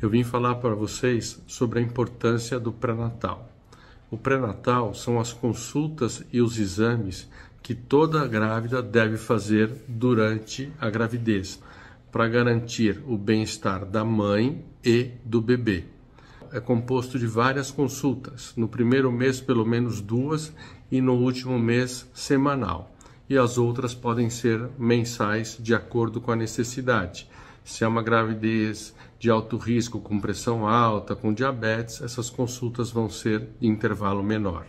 eu vim falar para vocês sobre a importância do pré-natal. O pré-natal são as consultas e os exames que toda grávida deve fazer durante a gravidez para garantir o bem-estar da mãe e do bebê. É composto de várias consultas, no primeiro mês pelo menos duas e no último mês semanal, e as outras podem ser mensais de acordo com a necessidade. Se é uma gravidez de alto risco, com pressão alta, com diabetes, essas consultas vão ser de intervalo menor.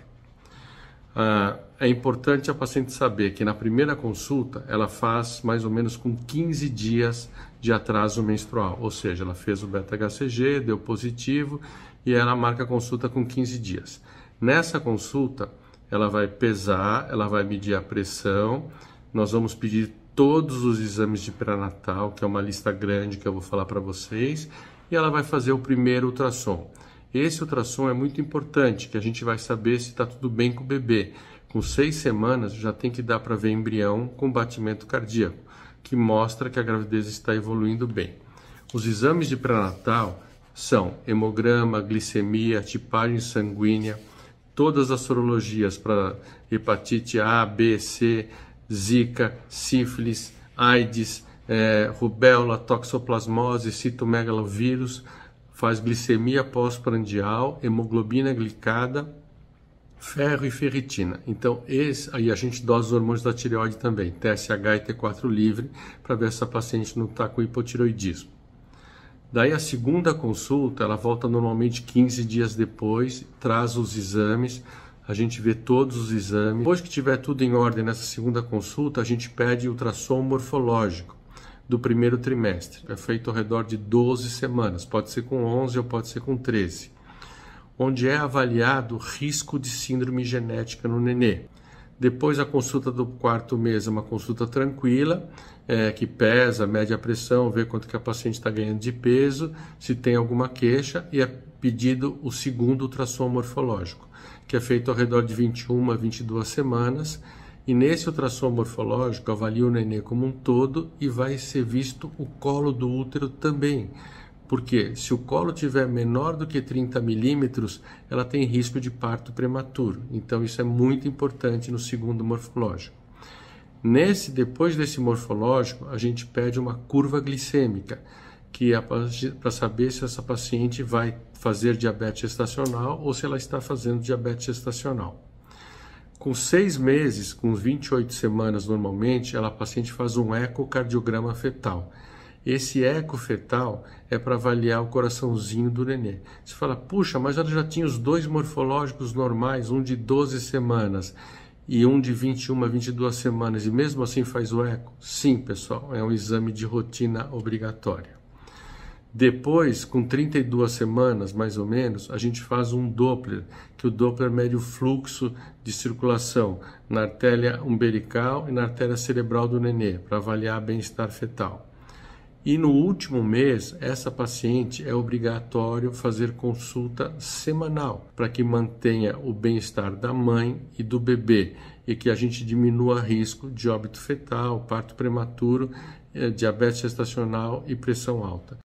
Ah, é importante a paciente saber que na primeira consulta ela faz mais ou menos com 15 dias de atraso menstrual, ou seja, ela fez o beta-HCG, deu positivo e ela marca a consulta com 15 dias. Nessa consulta, ela vai pesar, ela vai medir a pressão, nós vamos pedir todos os exames de pré-natal, que é uma lista grande que eu vou falar para vocês, e ela vai fazer o primeiro ultrassom. Esse ultrassom é muito importante, que a gente vai saber se está tudo bem com o bebê. Com seis semanas já tem que dar para ver embrião com batimento cardíaco, que mostra que a gravidez está evoluindo bem. Os exames de pré-natal são hemograma, glicemia, tipagem sanguínea, todas as sorologias para hepatite A, B, C, zika, sífilis, AIDS, é, rubéola, toxoplasmose, citomegalovírus, faz glicemia pós-prandial, hemoglobina glicada, ferro e ferritina. Então, esse, aí a gente dosa os hormônios da tireoide também, TSH e T4 livre, para ver se a paciente não está com hipotiroidismo. Daí a segunda consulta, ela volta normalmente 15 dias depois, traz os exames, a gente vê todos os exames. Depois que tiver tudo em ordem nessa segunda consulta, a gente pede ultrassom morfológico do primeiro trimestre. É feito ao redor de 12 semanas, pode ser com 11 ou pode ser com 13, onde é avaliado o risco de síndrome genética no nenê. Depois a consulta do quarto mês é uma consulta tranquila, é, que pesa, mede a pressão, vê quanto que a paciente está ganhando de peso, se tem alguma queixa e é pedido o segundo ultrassom morfológico, que é feito ao redor de 21 a 22 semanas. E nesse ultrassom morfológico avalia o nenê como um todo e vai ser visto o colo do útero também. Porque se o colo tiver menor do que 30 milímetros, ela tem risco de parto prematuro. Então isso é muito importante no segundo morfológico. Nesse depois desse morfológico, a gente pede uma curva glicêmica que é para saber se essa paciente vai fazer diabetes gestacional ou se ela está fazendo diabetes gestacional. Com seis meses, com 28 semanas normalmente, ela, a paciente faz um ecocardiograma fetal. Esse eco fetal é para avaliar o coraçãozinho do nenê. Você fala, puxa, mas ela já tinha os dois morfológicos normais, um de 12 semanas e um de 21 a 22 semanas, e mesmo assim faz o eco? Sim, pessoal, é um exame de rotina obrigatório. Depois, com 32 semanas, mais ou menos, a gente faz um Doppler, que o Doppler mede o fluxo de circulação na artéria umbilical e na artéria cerebral do nenê, para avaliar bem-estar fetal. E no último mês, essa paciente é obrigatório fazer consulta semanal para que mantenha o bem-estar da mãe e do bebê e que a gente diminua risco de óbito fetal, parto prematuro, eh, diabetes gestacional e pressão alta.